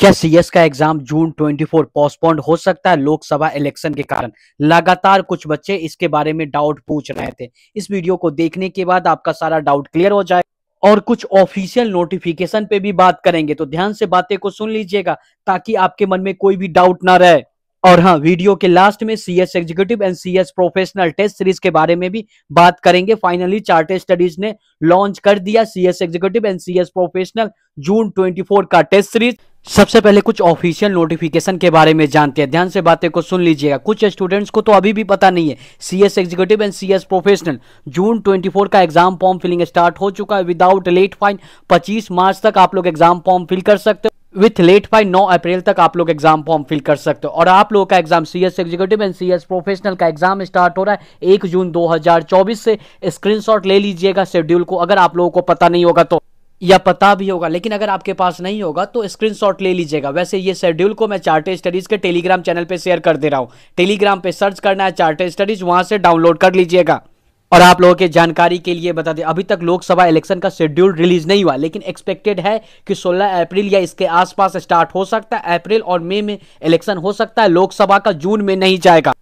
क्या सीएस का एग्जाम जून 24 पोस्टपोन्ड हो सकता है लोकसभा इलेक्शन के कारण लगातार कुछ बच्चे इसके बारे में डाउट पूछ रहे थे इस वीडियो को देखने के बाद आपका सारा डाउट क्लियर हो जाए और कुछ ऑफिशियल नोटिफिकेशन पे भी बात करेंगे तो ध्यान से बातें को सुन लीजिएगा ताकि आपके मन में कोई भी डाउट ना रहे और हाँ वीडियो के लास्ट में CS executive and CS professional test series के बारे में भी बात करेंगे फाइनली चार्टे स्टडीज ने लॉन्च कर दिया CS executive and CS professional जून 24 का टेस्ट सीरीज सबसे पहले कुछ ऑफिशियल नोटिफिकेशन के बारे में जानते हैं ध्यान से बातें को सुन लीजिएगा कुछ स्टूडेंट्स को तो अभी भी पता नहीं है C S executive and C S professional जून 24 का एग्जाम फॉर्म फिलिंग स्टार्ट हो चुका है विदाउट लेट फाइन 25 मार्च तक आप लोग एग्जाम फॉर्म फिल कर सकते हो विथ लेट फाइन नौ अप्रैल तक आप लोग एग्जाम फॉर्म फिल कर सकते हो और आप लोगों का exam C S executive and C S professional का एग्जाम स्टार्ट हो रहा है एक जून 2024 से स्क्रीनशॉट ले लीजिएगा शेड्यूल को अगर आप लोगों को पता नहीं होगा तो या पता भी होगा लेकिन अगर आपके पास नहीं होगा तो स्क्रीनशॉट ले लीजिएगा वैसे ये शेड्यूल को मैं चार्टे स्टडीज़ के टेलीग्राम चैनल पे शेयर कर दे रहा हूँ टेलीग्राम पे सर्च करना है चार्टे स्टडीज़ वहाँ से डाउनलोड कर लीजिएगा और आप लोगों के जानकारी के लिए बता दें अभी तक लोकसभा इलेक्शन का शेड्यूल रिलीज नहीं हुआ लेकिन एक्सपेक्टेड है कि 16 अप्रैल या इसके आसपास स्टार्ट हो सकता है अप्रैल और मई में इलेक्शन हो सकता है लोकसभा का जून में नहीं जाएगा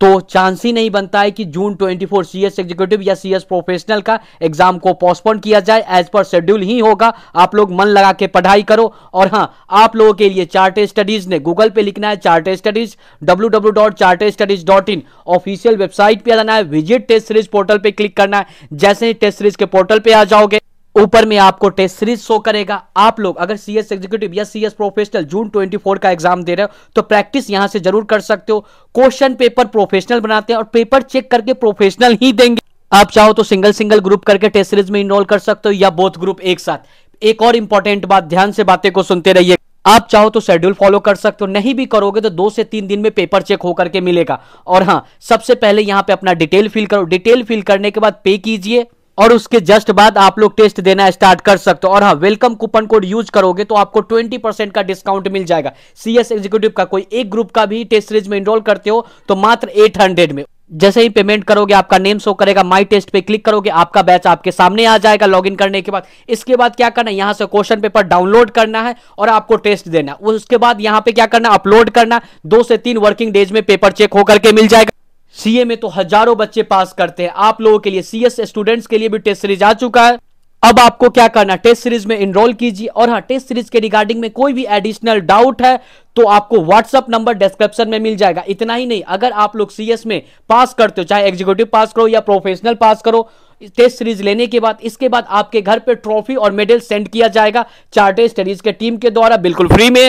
तो चांस ही नहीं बनता है कि जून 24 सीएस एग्जीक्यूटिव या सीएस प्रोफेशनल का एग्जाम को पोस्टपोन किया जाए एज पर शेड्यूल ही होगा आप लोग मन लगा के पढ़ाई करो और हाँ आप लोगों के लिए चार्ट स्टडीज ने गूगल पे लिखना है chart studies W official website पे जाना है विजिट टेस्ट सीरीज पोर्टल पे क्लिक करना है जैसे ही टेस्ट सीरीज के पोर्टल पर आ जाओगे ऊपर में आपको टेस्ट सीरीज शो करेगा आप लोग अगर सी एस एग्जीक्यूटिव या सी एस प्रोफेशनल जून 24 का एग्जाम दे रहे हो तो प्रैक्टिस यहां से जरूर कर सकते हो क्वेश्चन पेपर प्रोफेशनल बनाते हैं और पेपर चेक करके प्रोफेशनल ही देंगे आप चाहो तो सिंगल सिंगल ग्रुप करके टेस्ट सीरीज में इनरोल कर सकते हो या बोथ ग्रुप एक साथ एक और इंपॉर्टेंट बात ध्यान से बातें को सुनते रहिए आप चाहो तो शेड्यूल फॉलो कर सकते हो नहीं भी करोगे तो दो से तीन दिन में पेपर चेक होकर के मिलेगा और हाँ सबसे पहले यहाँ पे अपना डिटेल फिल करो डिटेल फिल करने के बाद पे कीजिए और उसके जस्ट बाद आप लोग टेस्ट देना स्टार्ट कर सकते हो और हाँ वेलकम कूपन कोड यूज करोगे तो आपको 20 परसेंट का डिस्काउंट मिल जाएगा सीएस एग्जीक्यूटिव का कोई एक ग्रुप का भी टेस्ट सीरीज में इनरोल करते हो तो मात्र 800 में जैसे ही पेमेंट करोगे आपका नेम शो करेगा माई टेस्ट पे क्लिक करोगे आपका बैच आपके सामने आ जाएगा लॉगिन करने के बाद इसके बाद क्या करना है यहाँ से क्वेश्चन पेपर डाउनलोड करना है और आपको टेस्ट देना उसके बाद यहाँ पे क्या करना अपलोड करना दो से तीन वर्किंग डेज में पेपर चेक होकर के मिल जाएगा सीए में तो हजारों बच्चे पास करते हैं आप लोगों के लिए सीएस स्टूडेंट्स के लिए भी टेस्ट सीरीज आ चुका है अब आपको क्या करना टेस्ट सीरीज में इनरोल कीजिए और हाँ टेस्ट सीरीज के रिगार्डिंग में कोई भी एडिशनल डाउट है तो आपको व्हाट्सअप नंबर डिस्क्रिप्शन में मिल जाएगा इतना ही नहीं अगर आप लोग सीएस में पास करते हो चाहे एग्जीक्यूटिव पास करो या प्रोफेशनल पास करो टेस्ट सीरीज लेने के बाद इसके बाद आपके घर पर ट्रॉफी और मेडल सेंड किया जाएगा चार्टे स्टडीज के टीम के द्वारा बिल्कुल फ्री में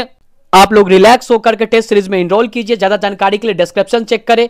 आप लोग रिलैक्स होकर के टेस्ट सीरीज में इनरोल कीजिए ज्यादा जानकारी के लिए डिस्क्रिप्शन चेक करें